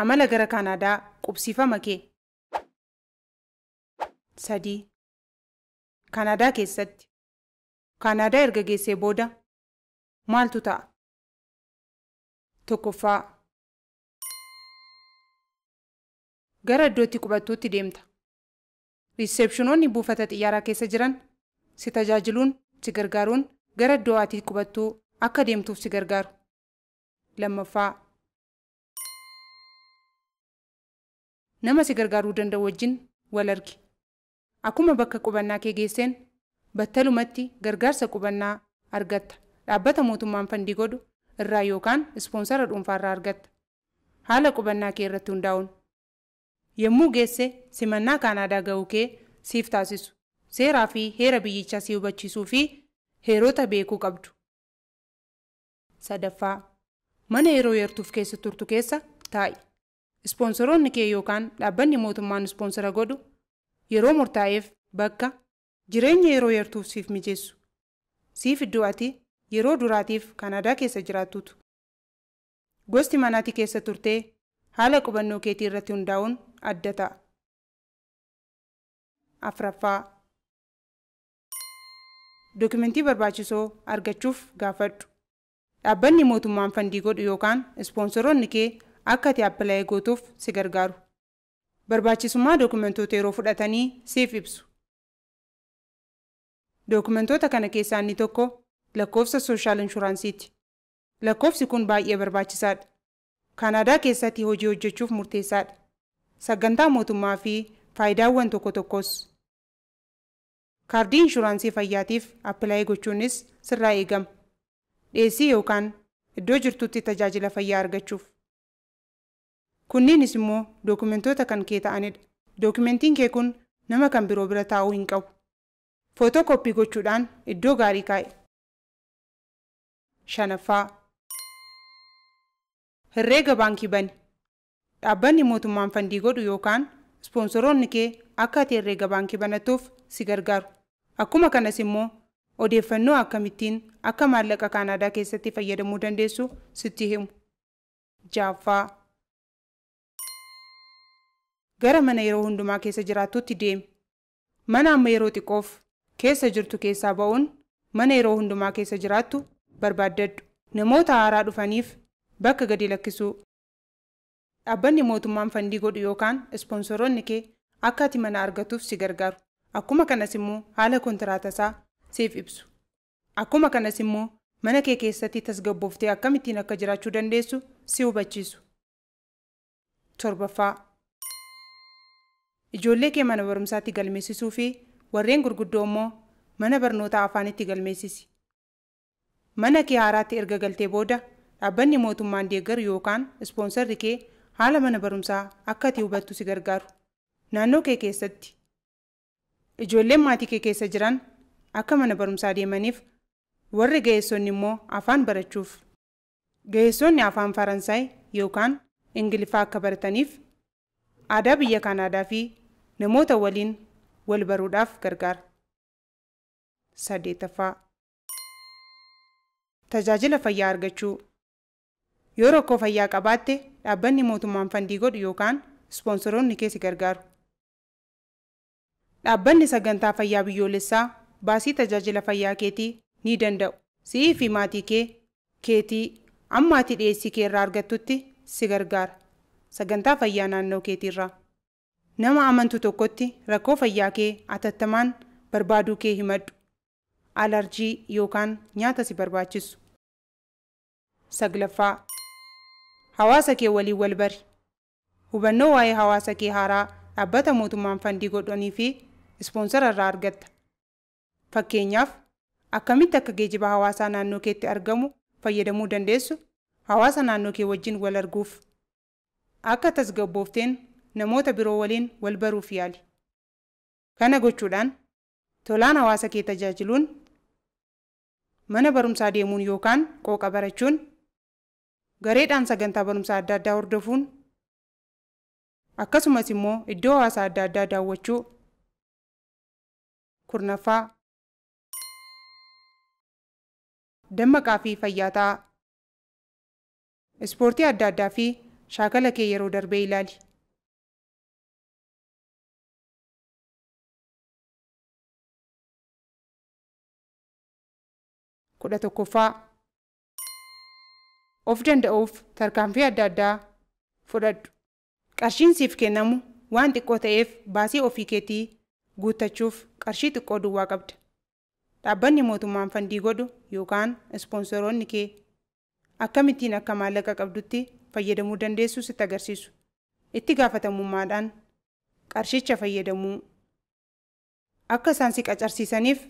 amala gara kaanaadaa qubsiifama kee sadii kaanaadaa keessatti kaanaadaa erga geessee booda maaltu ta'a tokkoffaa gara iddootti qubattuutti deemta riiseepshinoonni buufata xiyyaaraa keessa jiran si tajaajiluun si gargaaruun gara iddoo ati qubattuu akka deemtuuf si gargaaru lammaffaa nama si gargaaruu danda'u wajjin wal argi akkuma bakka qubannaa kee geesseen battalumatti gargaarsa qubannaa argatta dhaabbata mootummaan fandii godhu irraa yookaan ispoonsara irraa argatta haala qubannaa kee irratti hundaa'uun yommuu geesse simannaa kaanaadaa ga'uu kee siif taasisu seeraa fi heera biyyichaa si hubachiisuu fi heerota beekuu qabdu. sadaffaa mana yeroo yertuuf keessa turtu keessa Ispoonsoroonni kee yookaan dhaabbanni mootummaan ispoonsora godhu yeroo murtaa'eef bakka jireenya yeroo yartuuf siif mijeessu. Siif iddoo ati yeroo duraatiif kaanaadaa keessa jiraattutu. Gosti manaatii keessa turtee haala qubannoo keetii irratti hundaa'uun adda ta'a. Afraffaa Dokumentii barbaachisoo argachuuf gaafadhu. Dhaabbanni mootummaan fandii godhu yookaan ispoonsoroonni kee akka ati appilaayi gootuuf si gargaaru. Barbaachisummaa dookumentoota yeroo fudhatanii siif ibsu. Dookumentoota kana keessaa inni tokko lakkoofsa sooshaal inshuraansiiti. Lakkoofsi kun baay'ee barbaachisaadha. Kaanaadaa keessatti hojii hojjechuuf murteessaadha. Sagantaa mootummaa fi faayidaawwan tokko tokkos. Kaardii inshuraansii fayyaatiif appilaayi gochuunis sirraa eegama. dhiheessii yookaan iddoo jirtutti tajaajila fayyaa argachuuf. Kunneenis immoo dookumentoota kan kee ta'anidha. Dookumentiin kee kun nama kan biroo bira taa'uu hin qabu. Footoo koppii gochuudhaan iddoo gaarii kaa'e. Shanaffaa Herreega baankii bani. Dhaabbanni mootummaan fandii godhu yookaan ispoonsoroonni kee akka ati herreega baankii banattuuf si gargaaru. Akkuma kanas immoo odeeffannoo akkamittiin akka maallaqa kaanaadaa keessatti fayyadamuu dandeessu sitti himu. Jaaffaa gara mana yeroo hundumaa keessa jiraattutti deemi. Mana amma yeroo xiqqoof keessa jirtu keessaa ba'uun mana yeroo hundumaa keessa jiraattu barbaaddaddu Namoota haaraa dhufaniif bakka gadi lakkisuu. Dhaabbanni mootummaan fandii godhu yookaan ispoonsoroonni kee akkaati mana argatuuf si gargaaru. Akkuma kanas immoo haala kontiraatasaa siif ibsu. Akkuma kanas immoo mana kee keessatti tasgabbooftee akkamittiin akka jiraachuu dandeessu si hubachiisu. Torbaffaa ijoollee kee mana barumsaatti galmeessisuu fi warreen gurguddoo immoo mana barnootaa afaanitti galmeessisi. Mana kee haaraatti erga galtee booda dhaabbanni mootummaan deeggaru yookaan ispoonsarri kee haala mana barumsaa akka ati hubattu si gargaaru. Naannoo kee keessatti ijoolleen maatii kee keessa jiran akka mana barumsaa deemaniif warri ga'eessonni immoo afaan barachuuf. Ga'eessonni afaan Faransaay yookaan Ingiliffaa akka barataniif aadaa biyya kaanadaa fi namoota waliin wal baruudhaaf gargaara. saddeettaffaa tajaajila fayyaa argachuu yoo rakkoo fayyaa qabaatte dhaabbanni mootummaan fandii godhu yookaan kee keessi gargaaru. Dhaabbanni sagantaa fayyaa biyyoolessaa baasii tajaajila fayyaa keetii ni danda'u. sii fi maatii kee keetii ammaatii dhiyeessii kee irraa argattutti si gargaara. sagantaa fayyaa naannoo keetiirra nama amantu tokkotti rakkoo fayyaa kee atattamaan barbaaduu kee himadhu alarjii yookaan nyaata si barbaachisu saglaffaa hawaasa kee waliin wal bari hubannoo waa'ee hawaasa kee haaraa dhaabbata mootummaan fandii godhanii fi ispoonsara irraa argatta fakkeenyaaf akkamitti akka geejiba hawaasaa naannoo keetti argamu fayyadamuu dandeessu hawaasa naannoo kee wajjin wal arguuf akka tasgabboofteen namoota biroo waliin wal baruuf yaali. Kana gochuudhaan tolaan hawaasa kee tajaajiluun mana barumsaa deemuun yookaan qooqa barachuun gareedhaan sagantaa barumsaa adda addaa hordofuun akkasumas immoo iddoo hawaasa adda addaa daawwachuu kurnaffaa dammaqaa fi fayyaa ispoortii adda addaa fi shaakala kee yeroo darbee ilaali. kudha tokkoffaa of danda'uuf tarkaanfii adda addaa fudhadhu qarshiin siif kennamu waan xiqqoo ta'eef baasii ofii keetii guuttachuuf qarshii xiqqoo duwwaa qabda dhaabbanni mootummaan fandii godhu yookaan ispoonsoroonni kee akkamittiin akka maallaqa qabdutti fayyadamuu dandeessu sitti agarsiisu. Itti gaafatamummaadhaan qarshicha fayyadamuu akka isaan si qacarsiisaniif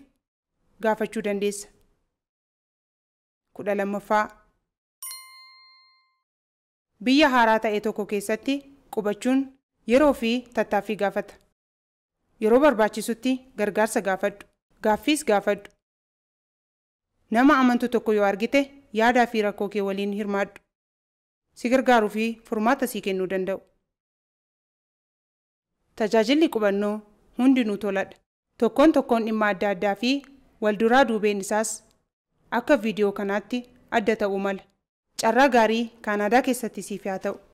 gaafachuu dandeessa. kudha lammaffaa biyya haaraa ta'e tokko keessatti qubachuun yeroo fi tattaaffii gaafata. Yeroo barbaachisutti gargaarsa gaafadhu. Gaaffiis gaafadhu. Nama amantu tokko yoo argite yaadaa fi rakkoo kee waliin hirmaadhu. si gargaaruu fi furmaata sii kennuu danda'u. Tajaajilli qubannoo hundinuu toladha. Tokkoon tokkoon dhimma adda addaa fi wal duraa duubeen isaas akka viidiyoo kanaatti adda ta'uu mala. Carraa gaarii Kaanaadaa keessatti siif haa ta'u.